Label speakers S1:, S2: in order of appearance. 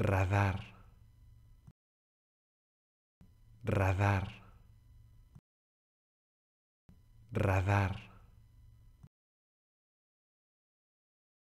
S1: radar, radar, radar.